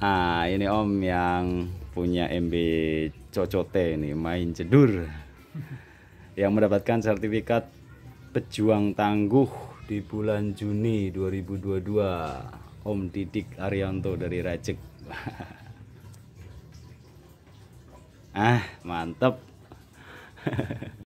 Ah, ini Om yang punya MB Cocote ini main cedur yang mendapatkan sertifikat pejuang tangguh di bulan Juni 2022. Om Didik Arianto dari Rajek. ah, mantap.